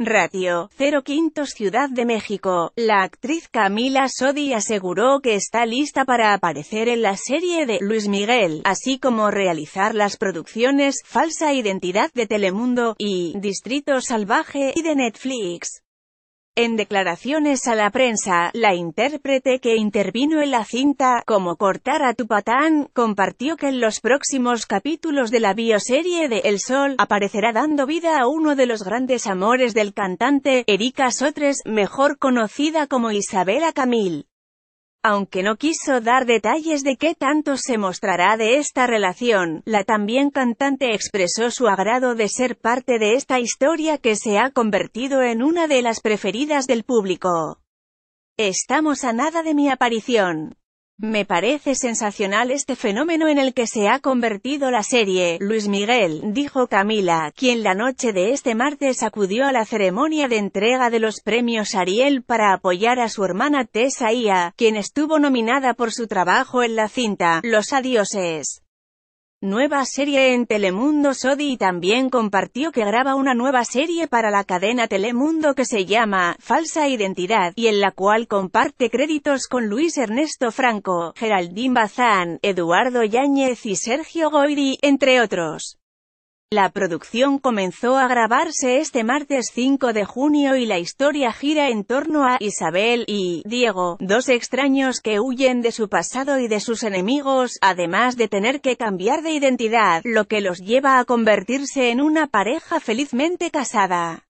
Radio 0 Quintos Ciudad de México, la actriz Camila Sodi aseguró que está lista para aparecer en la serie de Luis Miguel, así como realizar las producciones Falsa Identidad de Telemundo y Distrito Salvaje y de Netflix. En declaraciones a la prensa, la intérprete que intervino en la cinta, como cortar a tu patán, compartió que en los próximos capítulos de la bioserie de El Sol, aparecerá dando vida a uno de los grandes amores del cantante, Erika Sotres, mejor conocida como Isabela Camil. Aunque no quiso dar detalles de qué tanto se mostrará de esta relación, la también cantante expresó su agrado de ser parte de esta historia que se ha convertido en una de las preferidas del público. Estamos a nada de mi aparición. Me parece sensacional este fenómeno en el que se ha convertido la serie, Luis Miguel, dijo Camila, quien la noche de este martes acudió a la ceremonia de entrega de los premios Ariel para apoyar a su hermana Tessa quien estuvo nominada por su trabajo en la cinta, Los Adioses nueva serie en Telemundo Sodi también compartió que graba una nueva serie para la cadena Telemundo que se llama Falsa Identidad, y en la cual comparte créditos con Luis Ernesto Franco, Geraldín Bazán, Eduardo Yáñez y Sergio Goyri, entre otros. La producción comenzó a grabarse este martes 5 de junio y la historia gira en torno a Isabel y Diego, dos extraños que huyen de su pasado y de sus enemigos, además de tener que cambiar de identidad, lo que los lleva a convertirse en una pareja felizmente casada.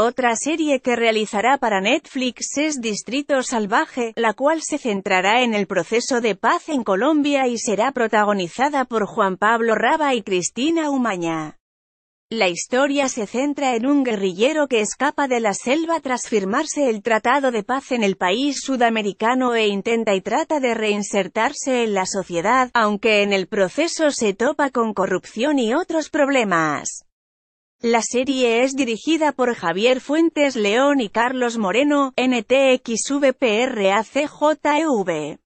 Otra serie que realizará para Netflix es Distrito Salvaje, la cual se centrará en el proceso de paz en Colombia y será protagonizada por Juan Pablo Raba y Cristina Umaña. La historia se centra en un guerrillero que escapa de la selva tras firmarse el Tratado de Paz en el país sudamericano e intenta y trata de reinsertarse en la sociedad, aunque en el proceso se topa con corrupción y otros problemas. La serie es dirigida por Javier Fuentes León y Carlos Moreno, NTXVPRACJEV.